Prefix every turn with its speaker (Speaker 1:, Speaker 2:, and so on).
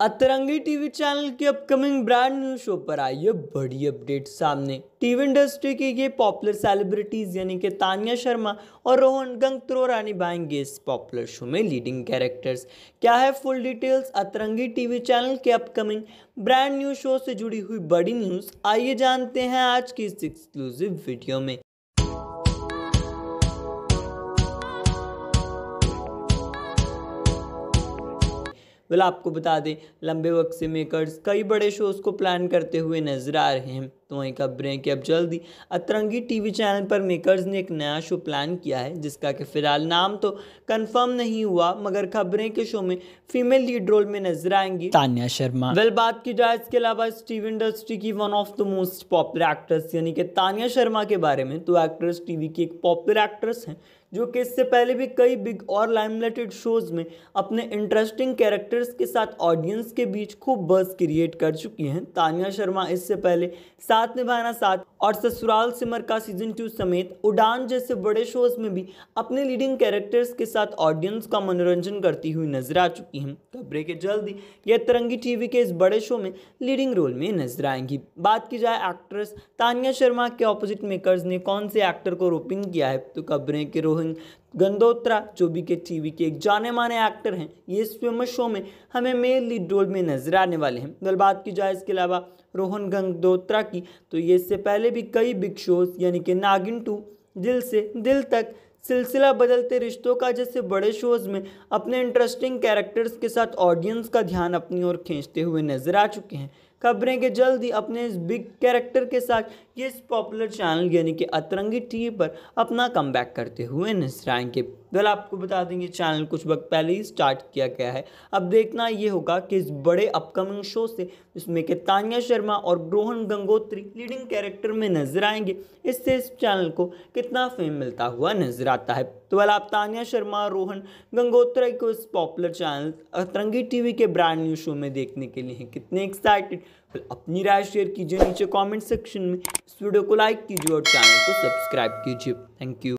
Speaker 1: अतरंगी TV channel की upcoming brand new show पर आई है बड़ी अपडेट सामने टीवी इंडस्ट्री के ये पॉपुलर सेलिब्रिटीज यानी कि तानिया शर्मा और रोहन गंगत्रोरा निभाएंगे इस पॉपुलर शो में लीडिंग कैरेक्टर्स क्या है full details Atrangi TV channel के अपकमिंग ब्रांड न्यू शो से जुड़ी हुई बड़ी न्यूज आइए जानते हैं आज की इस एक्सक्लूसिव वीडियो में वेल आपको बता दें लंबे वक्त से मेकर्स कई बड़े शोज़ को प्लान करते हुए नजर आ रहे हैं तो वहीं का कि अब जल्दी अतरंगी टीवी चैनल पर मेकर्स ने एक नया शो प्लान किया है जिसका कि फिलहाल नाम तो कंफर्म नहीं हुआ मगर खबरें के शो में फीमेल लीड रोल में नजर आएंगी तानिया शर्मा वेल बात की जाए इसके अलावा इस टीवी इंडस्ट्री की one of the most popular actress यानी कि तानिया शर्मा के बारे में तो एक्ट्रेस टीवी की एक पॉपुलर एक्ट्रेस हैं जो कि इससे पहले भी कई बिग और लाइमलाइटेड शोज़ में अपने इंटरेस्टिंग कैरेक्टर्स के साथ ऑडियंस के बीच खूब बस क्रिएट कर चुकी हैं तानिया शर्मा इससे पहले साथ निभाना साथ और ससुराल सिमर का सीजन टू समेत उड़ान जैसे बड़े शोज में भी अपने लीडिंग कैरेक्टर्स के साथ ऑडियंस का मनोरंजन करती हुई नजर आ चुकी हैं खबरें के जल्दी ही यह तरंगी टीवी के इस बड़े शो में लीडिंग रोल में नजर आएंगी बात की जाए एक्ट्रेस तानिया शर्मा के ऑपोजिट मेकर्स ने कौन से एक्टर को रोपिंग किया है तो खबरें के रोहिंग गंदोत्रा जो भी के टीवी के एक जाने माने एक्टर हैं ये इस फेमस शो में हमें मेन लीड रोल में नजर आने वाले हैं गल बात की जाए इसके अलावा रोहन गंगोत्रा की तो ये इससे पहले भी कई बिग शोज यानी कि नागिन टू दिल से दिल तक सिलसिला बदलते रिश्तों का जैसे बड़े शोज में अपने इंटरेस्टिंग कैरेक्टर्स के साथ ऑडियंस का ध्यान अपनी ओर खींचते हुए नजर आ चुके हैं खबरें के जल्द ही अपने इस बिग कैरेक्टर के साथ ये इस पॉपुलर चैनल यानी कि अतरंगी टीवी पर अपना कम करते हुए नजर आएंगे वेल आपको बता देंगे चैनल कुछ वक्त पहले ही स्टार्ट किया गया है अब देखना ये होगा कि इस बड़े अपकमिंग शो से जिसमें कि तानिया शर्मा और रोहन गंगोत्री लीडिंग कैरेक्टर में नजर आएंगे इससे इस चैनल को कितना फेम मिलता हुआ नजर आता है तो वह आप तानिया शर्मा रोहन गंगोत्री को इस पॉपुलर चैनल अतरंगी टीवी के ब्रांड न्यू शो में देखने के लिए कितने एक्साइटेड अपनी राय शेयर कीजिए नीचे कमेंट सेक्शन में इस वीडियो को लाइक कीजिए और चैनल को सब्सक्राइब कीजिए थैंक यू